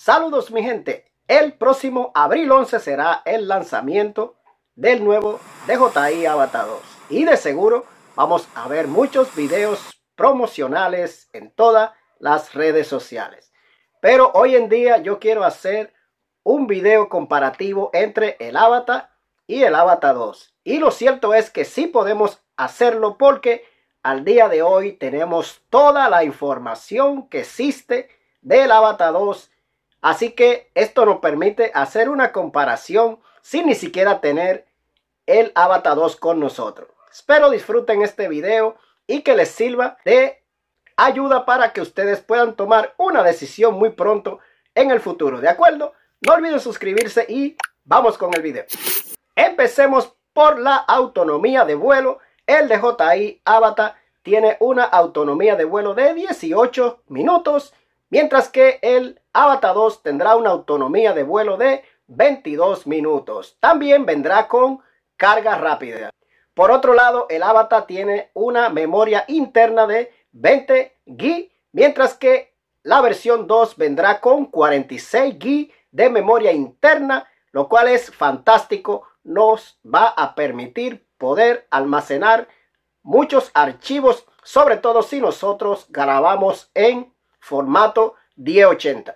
Saludos mi gente, el próximo abril 11 será el lanzamiento del nuevo DJI Avatar 2 y de seguro vamos a ver muchos videos promocionales en todas las redes sociales. Pero hoy en día yo quiero hacer un video comparativo entre el Avatar y el Avatar 2. Y lo cierto es que sí podemos hacerlo porque al día de hoy tenemos toda la información que existe del Avatar 2 Así que esto nos permite hacer una comparación sin ni siquiera tener el Avatar 2 con nosotros. Espero disfruten este video y que les sirva de ayuda para que ustedes puedan tomar una decisión muy pronto en el futuro. ¿De acuerdo? No olviden suscribirse y vamos con el video. Empecemos por la autonomía de vuelo. El DJI Avatar tiene una autonomía de vuelo de 18 minutos mientras que el Avata 2 tendrá una autonomía de vuelo de 22 minutos. También vendrá con carga rápida. Por otro lado, el Avata tiene una memoria interna de 20 GB, mientras que la versión 2 vendrá con 46 GB de memoria interna, lo cual es fantástico, nos va a permitir poder almacenar muchos archivos, sobre todo si nosotros grabamos en formato 1080.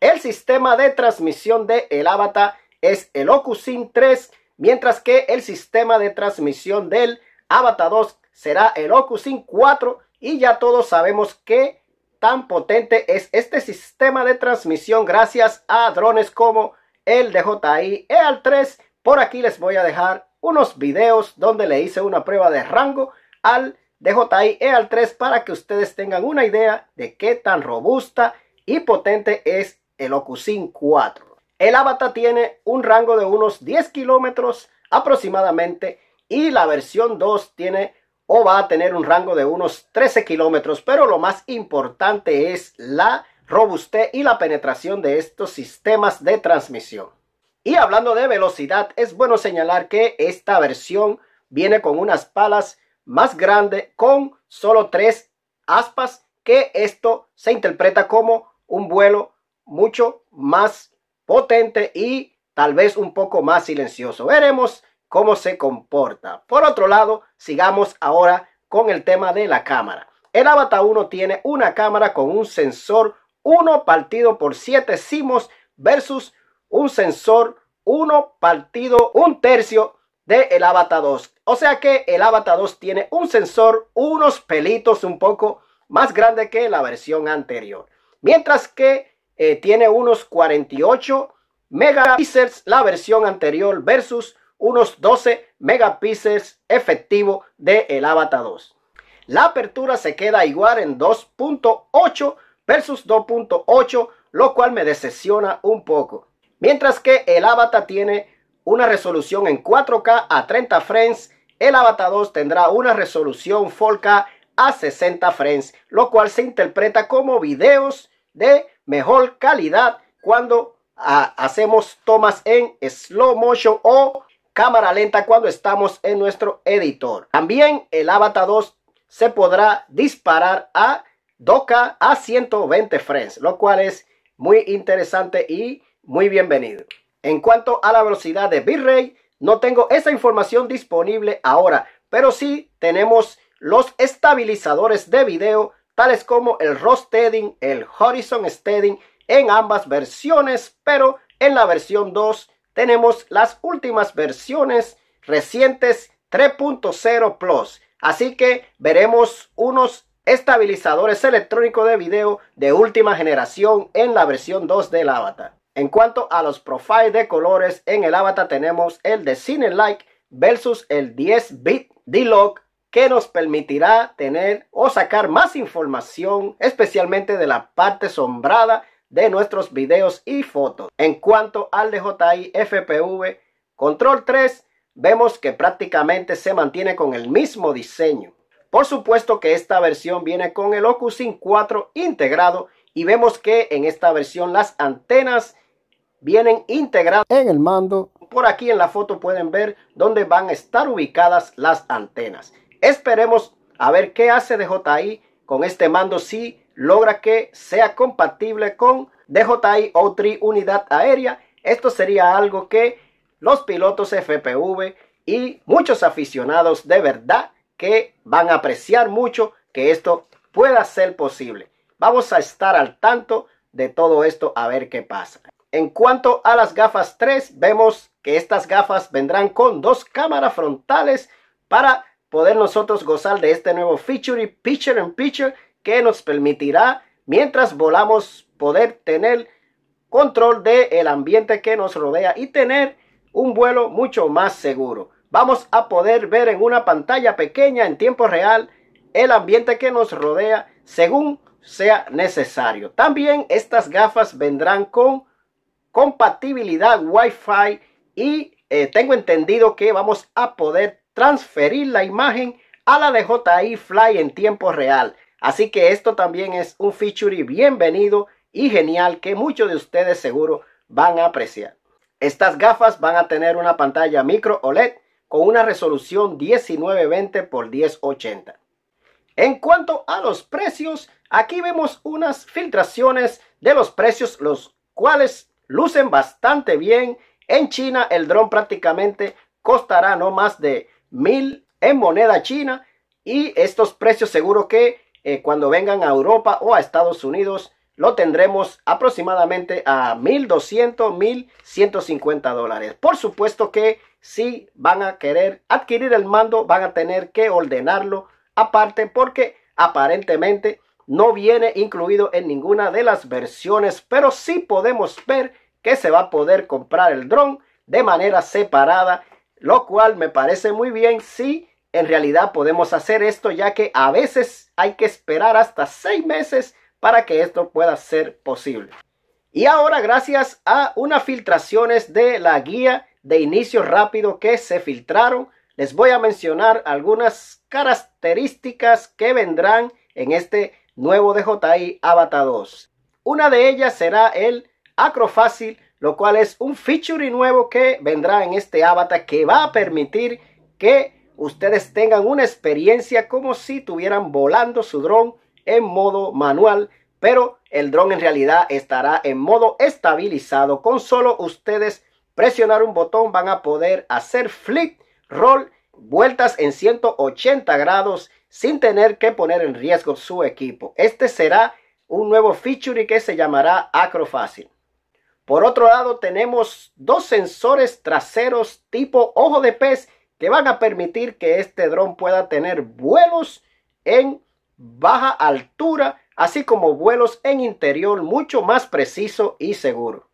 El sistema de transmisión de el Avatar es el OcuSync 3, mientras que el sistema de transmisión del Avatar 2 será el OcuSync 4 y ya todos sabemos que tan potente es este sistema de transmisión gracias a drones como el DJI al 3. Por aquí les voy a dejar unos videos donde le hice una prueba de rango al Dejo eal al 3 para que ustedes tengan una idea de qué tan robusta y potente es el Ocusin 4. El Avatar tiene un rango de unos 10 kilómetros aproximadamente y la versión 2 tiene o va a tener un rango de unos 13 kilómetros, pero lo más importante es la robustez y la penetración de estos sistemas de transmisión. Y hablando de velocidad, es bueno señalar que esta versión viene con unas palas más grande con solo tres aspas, que esto se interpreta como un vuelo mucho más potente y tal vez un poco más silencioso. Veremos cómo se comporta. Por otro lado, sigamos ahora con el tema de la cámara. El Avatar 1 tiene una cámara con un sensor 1 partido por 7 cimos versus un sensor 1 partido un tercio de el Avatar 2. O sea que el Avatar 2 tiene un sensor, unos pelitos un poco más grande que la versión anterior. Mientras que eh, tiene unos 48 megapíxeles la versión anterior versus unos 12 megapíxeles efectivo de el Avatar 2. La apertura se queda igual en 2.8 versus 2.8, lo cual me decepciona un poco. Mientras que el Avatar tiene una resolución en 4K a 30 frames, el Avatar 2 tendrá una resolución 4K a 60 frames, lo cual se interpreta como videos de mejor calidad cuando ah, hacemos tomas en slow motion o cámara lenta cuando estamos en nuestro editor. También el Avatar 2 se podrá disparar a 2K a 120 frames, lo cual es muy interesante y muy bienvenido. En cuanto a la velocidad de V-Ray. no tengo esa información disponible ahora, pero sí tenemos los estabilizadores de video, tales como el Rosteading, el horizon steading, en ambas versiones, pero en la versión 2 tenemos las últimas versiones recientes 3.0 Plus. Así que veremos unos estabilizadores electrónicos de video de última generación en la versión 2 del avatar. En cuanto a los profiles de colores en el avatar tenemos el de Cine Like versus el 10 bit D-Log que nos permitirá tener o sacar más información especialmente de la parte sombrada de nuestros videos y fotos. En cuanto al DJI FPV Control 3 vemos que prácticamente se mantiene con el mismo diseño. Por supuesto que esta versión viene con el OcuSync 4 integrado y vemos que en esta versión las antenas vienen integradas en el mando. Por aquí en la foto pueden ver dónde van a estar ubicadas las antenas. Esperemos a ver qué hace DJI con este mando si logra que sea compatible con DJI O3 unidad aérea. Esto sería algo que los pilotos FPV y muchos aficionados de verdad que van a apreciar mucho que esto pueda ser posible. Vamos a estar al tanto de todo esto a ver qué pasa. En cuanto a las gafas 3, vemos que estas gafas vendrán con dos cámaras frontales para poder nosotros gozar de este nuevo feature Picture in Picture que nos permitirá mientras volamos poder tener control del el ambiente que nos rodea y tener un vuelo mucho más seguro. Vamos a poder ver en una pantalla pequeña en tiempo real el ambiente que nos rodea según sea necesario. También estas gafas vendrán con compatibilidad Wi-Fi y eh, tengo entendido que vamos a poder transferir la imagen a la DJI Fly en tiempo real. Así que esto también es un feature bienvenido y genial que muchos de ustedes seguro van a apreciar. Estas gafas van a tener una pantalla micro OLED con una resolución 1920 x 1080. En cuanto a los precios, Aquí vemos unas filtraciones de los precios, los cuales lucen bastante bien. En China el dron prácticamente costará no más de mil en moneda china y estos precios seguro que eh, cuando vengan a Europa o a Estados Unidos lo tendremos aproximadamente a 1200, 1150 dólares. Por supuesto que si van a querer adquirir el mando, van a tener que ordenarlo aparte porque aparentemente no viene incluido en ninguna de las versiones, pero sí podemos ver que se va a poder comprar el dron de manera separada, lo cual me parece muy bien si en realidad podemos hacer esto, ya que a veces hay que esperar hasta seis meses para que esto pueda ser posible. Y ahora gracias a unas filtraciones de la guía de inicio rápido que se filtraron, les voy a mencionar algunas características que vendrán en este nuevo DJI Avatar 2. Una de ellas será el Acrofácil, lo cual es un feature nuevo que vendrá en este Avatar que va a permitir que ustedes tengan una experiencia como si estuvieran volando su dron en modo manual, pero el dron en realidad estará en modo estabilizado. Con solo ustedes presionar un botón van a poder hacer flip, roll, vueltas en 180 grados sin tener que poner en riesgo su equipo. Este será un nuevo feature que se llamará Acrofácil. Por otro lado, tenemos dos sensores traseros tipo ojo de pez que van a permitir que este dron pueda tener vuelos en baja altura, así como vuelos en interior mucho más preciso y seguro.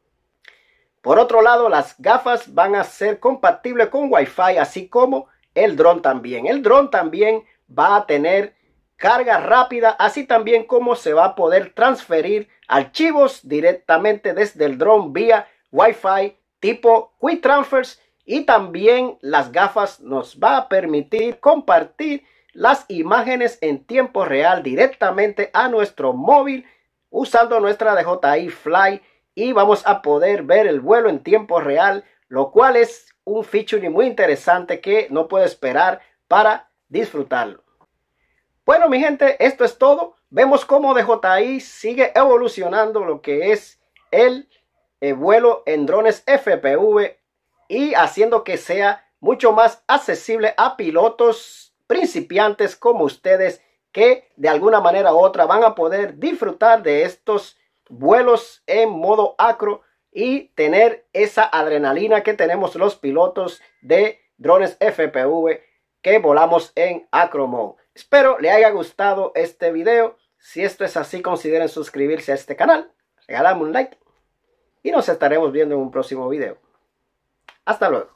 Por otro lado, las gafas van a ser compatibles con Wi-Fi, así como el dron también. El dron también va a tener carga rápida, así también como se va a poder transferir archivos directamente desde el dron vía Wi-Fi tipo Quick Transfers y también las gafas nos va a permitir compartir las imágenes en tiempo real directamente a nuestro móvil usando nuestra DJI Fly y vamos a poder ver el vuelo en tiempo real, lo cual es un feature muy interesante que no puedo esperar para disfrutarlo. Bueno, mi gente, esto es todo. Vemos cómo DJI sigue evolucionando lo que es el, eh, vuelo en drones FPV y haciendo que sea mucho más accesible a pilotos principiantes como ustedes que de alguna manera u otra van a poder disfrutar de estos vuelos en modo acro y tener esa adrenalina que tenemos los pilotos de drones FPV que volamos en acro Espero le haya gustado este video. Si esto es así, consideren suscribirse a este canal, regalarme un like y nos estaremos viendo en un próximo video. Hasta luego.